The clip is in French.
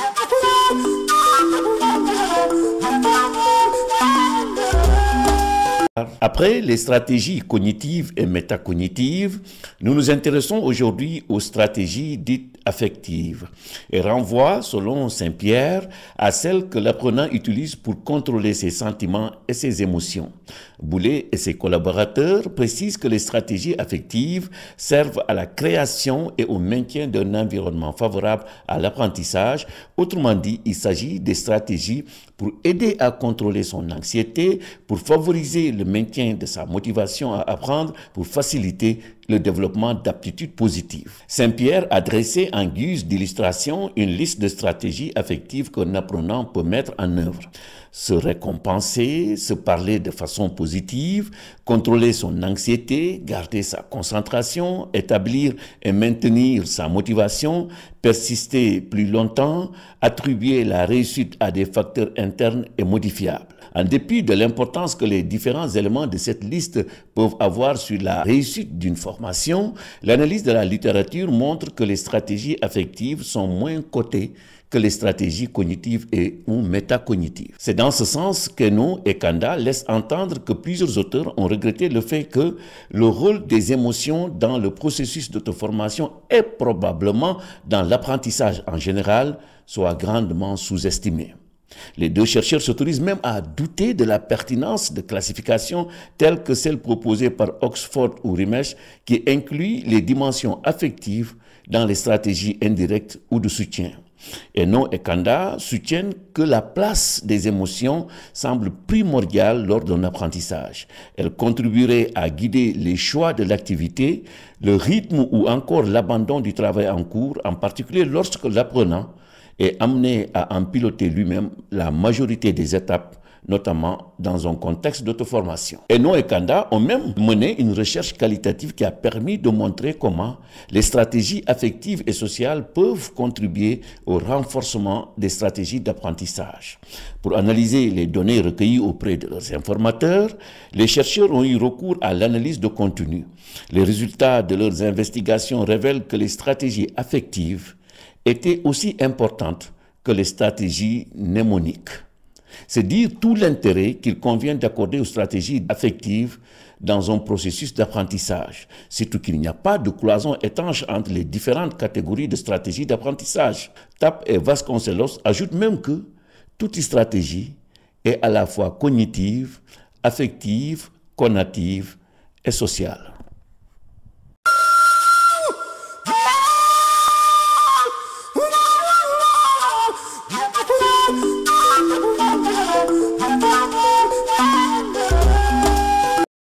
¡Gracias! Après les stratégies cognitives et métacognitives, nous nous intéressons aujourd'hui aux stratégies dites affectives et renvoient, selon Saint-Pierre, à celles que l'apprenant utilise pour contrôler ses sentiments et ses émotions. Boulet et ses collaborateurs précisent que les stratégies affectives servent à la création et au maintien d'un environnement favorable à l'apprentissage. Autrement dit, il s'agit des stratégies pour aider à contrôler son anxiété, pour favoriser le maintien de sa motivation à apprendre pour faciliter le développement d'aptitudes positives. Saint-Pierre a dressé en guise d'illustration une liste de stratégies affectives qu'un apprenant peut mettre en œuvre. Se récompenser, se parler de façon positive, contrôler son anxiété, garder sa concentration, établir et maintenir sa motivation, persister plus longtemps, attribuer la réussite à des facteurs internes et modifiables. En dépit de l'importance que les différents éléments de cette liste peuvent avoir sur la réussite d'une forme formation, l'analyse de la littérature montre que les stratégies affectives sont moins cotées que les stratégies cognitives et ou métacognitives. C'est dans ce sens que nous et Kanda laissent entendre que plusieurs auteurs ont regretté le fait que le rôle des émotions dans le processus d'autoformation et probablement dans l'apprentissage en général soit grandement sous-estimé. Les deux chercheurs s'autorisent même à douter de la pertinence de classifications telles que celles proposées par Oxford ou Rimesh qui incluent les dimensions affectives dans les stratégies indirectes ou de soutien. Eno et Kanda soutiennent que la place des émotions semble primordiale lors d'un apprentissage. Elle contribuerait à guider les choix de l'activité, le rythme ou encore l'abandon du travail en cours, en particulier lorsque l'apprenant et amené à en piloter lui-même la majorité des étapes notamment dans un contexte d'autoformation. Eno et Kanda ont même mené une recherche qualitative qui a permis de montrer comment les stratégies affectives et sociales peuvent contribuer au renforcement des stratégies d'apprentissage. Pour analyser les données recueillies auprès de leurs informateurs, les chercheurs ont eu recours à l'analyse de contenu. Les résultats de leurs investigations révèlent que les stratégies affectives était aussi importante que les stratégies mnémoniques. C'est dire tout l'intérêt qu'il convient d'accorder aux stratégies affectives dans un processus d'apprentissage, surtout qu'il n'y a pas de cloison étanche entre les différentes catégories de stratégies d'apprentissage. TAP et Vasconcelos ajoutent même que toute stratégie est à la fois cognitive, affective, conative et sociale.